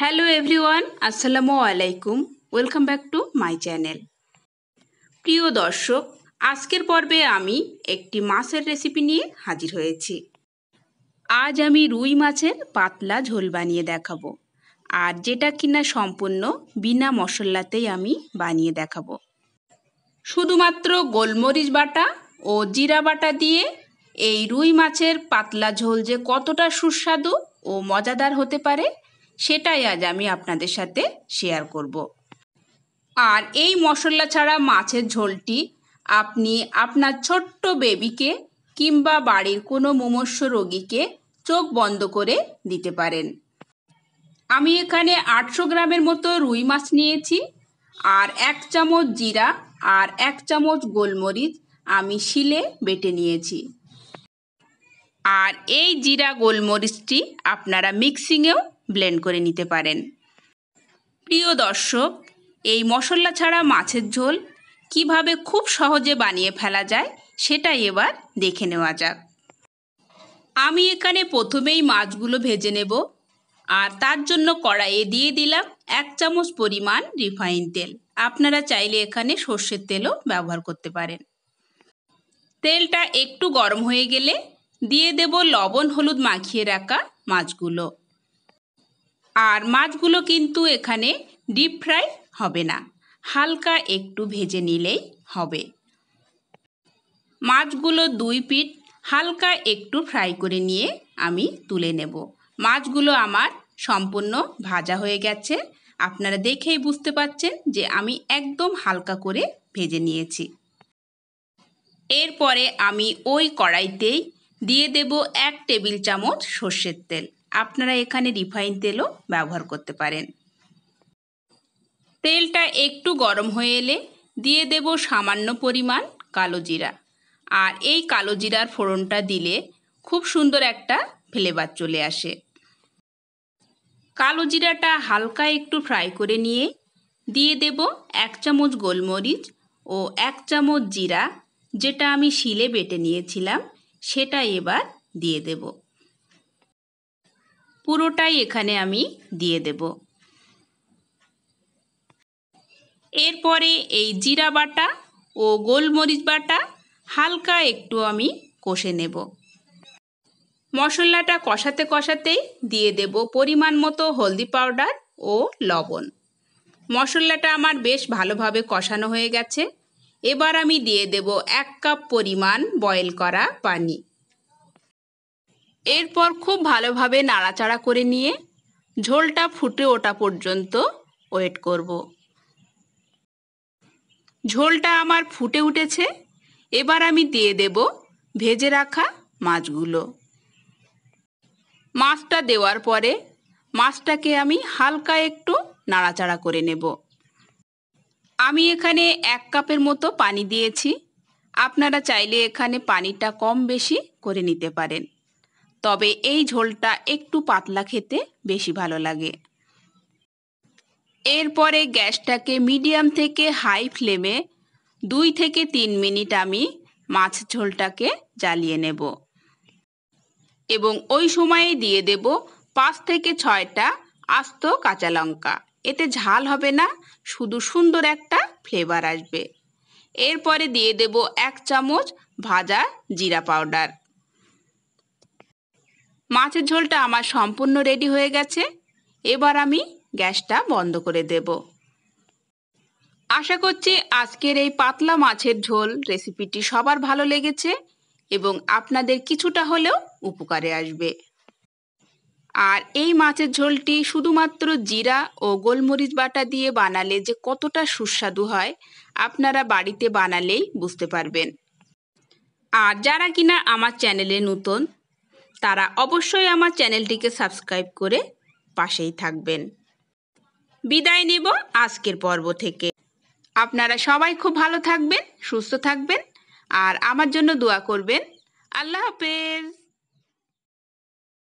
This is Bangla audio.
হ্যালো এভরিওয়ান আসসালামু আলাইকুম welcome back to my channel প্রিয় দর্শক আজকের পর্বে আমি একটি মাছের রেসিপি নিয়ে হাজির হয়েছি আজ আমি রুই মাছের পাতলা ঝোল বানিয়ে দেখাবো আর যেটা কিনা সম্পূর্ণ বিনা মশলাতেই আমি বানিয়ে দেখাবো শুধুমাত্র গোলমরিচ বাটা ও জিরা বাটা দিয়ে এই রুই মাছের পাতলা ঝোল যে কতটা সুস্বাদু ও মজাদার হতে পারে সেটাই আজ আমি আপনাদের সাথে শেয়ার করব আর এই মশলা ছাড়া মাছের ঝোলটি আপনি আপনার ছোট্ট বেবিকে কিংবা বাড়ির কোনো মুমস্য রোগীকে চোখ বন্ধ করে দিতে পারেন আমি এখানে আটশো গ্রামের মতো রুই মাছ নিয়েছি আর এক চামচ জিরা আর এক চামচ গোলমরিচ আমি শিলে বেটে নিয়েছি আর এই জিরা গোলমরিচটি আপনারা মিক্সিংয়েও ব্লেন্ড করে নিতে পারেন প্রিয় দর্শক এই মশলা ছাড়া মাছের ঝোল কিভাবে খুব সহজে বানিয়ে ফেলা যায় সেটাই এবার দেখে নেওয়া যাক আমি এখানে প্রথমেই মাছগুলো ভেজে নেব আর তার জন্য কড়াইয়ে দিয়ে দিলাম এক চামচ পরিমাণ রিফাইন তেল আপনারা চাইলে এখানে সর্ষের তেলও ব্যবহার করতে পারেন তেলটা একটু গরম হয়ে গেলে দিয়ে দেব লবণ হলুদ মাখিয়ে রাখা মাছগুলো আর মাছগুলো কিন্তু এখানে ডিপ ফ্রাই হবে না হালকা একটু ভেজে নিলেই হবে মাছগুলো দুই পিট হালকা একটু ফ্রাই করে নিয়ে আমি তুলে নেব মাছগুলো আমার সম্পূর্ণ ভাজা হয়ে গেছে আপনারা দেখেই বুঝতে পাচ্ছেন যে আমি একদম হালকা করে ভেজে নিয়েছি এরপরে আমি ওই কড়াইতেই দিয়ে দেব এক টেবিল চামচ সর্ষের তেল আপনারা এখানে রিফাইন তেলও ব্যবহার করতে পারেন তেলটা একটু গরম হয়ে এলে দিয়ে দেব সামান্য পরিমাণ কালো জিরা আর এই কালো জিরার ফোড়নটা দিলে খুব সুন্দর একটা ফ্লেভার চলে আসে কালো জিরাটা হালকা একটু ফ্রাই করে নিয়ে দিয়ে দেব এক চামচ গোলমরিচ ও এক চামচ জিরা যেটা আমি শিলে বেটে নিয়েছিলাম সেটা এবার দিয়ে দেবো পুরোটাই এখানে আমি দিয়ে দেব এরপরে এই জিরা বাটা ও গোলমরিচ বাটা হালকা একটু আমি কষে নেব মশলাটা কষাতে কষাতেই দিয়ে দেব পরিমাণ মতো হলদি পাউডার ও লবণ মশলাটা আমার বেশ ভালোভাবে কষানো হয়ে গেছে এবার আমি দিয়ে দেব এক কাপ পরিমাণ বয়েল করা পানি এরপর খুব ভালোভাবে নাড়াচাড়া করে নিয়ে ঝোলটা ফুটে ওঠা পর্যন্ত ওয়েট করব ঝোলটা আমার ফুটে উঠেছে এবার আমি দিয়ে দেব ভেজে রাখা মাছগুলো মাছটা দেওয়ার পরে মাছটাকে আমি হালকা একটু নাড়াচাড়া করে নেব আমি এখানে এক কাপের মতো পানি দিয়েছি আপনারা চাইলে এখানে পানিটা কম বেশি করে নিতে পারেন তবে এই ঝোলটা একটু পাতলা খেতে বেশি ভালো লাগে এরপরে গ্যাসটাকে মিডিয়াম থেকে হাই ফ্লেমে দুই থেকে তিন মিনিট আমি মাছ ঝোলটাকে জ্বালিয়ে নেব এবং ওই সময়ে দিয়ে দেব পাঁচ থেকে ছয়টা আস্ত কাঁচা লঙ্কা এতে ঝাল হবে না শুধু সুন্দর একটা ফ্লেভার আসবে এরপরে দিয়ে দেব এক চামচ ভাজা জিরা পাউডার মাছের ঝোলটা আমার সম্পূর্ণ রেডি হয়ে গেছে এবার আমি গ্যাসটা বন্ধ করে দেব আশা করছি আজকের এই পাতলা মাছের ঝোল রেসিপিটি সবার ভালো লেগেছে এবং আপনাদের কিছুটা হলেও উপকারে আসবে আর এই মাছের ঝোলটি শুধুমাত্র জিরা ও গোলমরিচ বাটা দিয়ে বানালে যে কতটা সুস্বাদু হয় আপনারা বাড়িতে বানালেই বুঝতে পারবেন আর যারা কিনা আমার চ্যানেলে নতুন তারা অবশ্যই আমার চ্যানেলটিকে সাবস্ক্রাইব করে পাশেই থাকবেন বিদায় নেব আজকের পর্ব থেকে আপনারা সবাই খুব ভালো থাকবেন সুস্থ থাকবেন আর আমার জন্য দোয়া করবেন আল্লাহ হাফেজ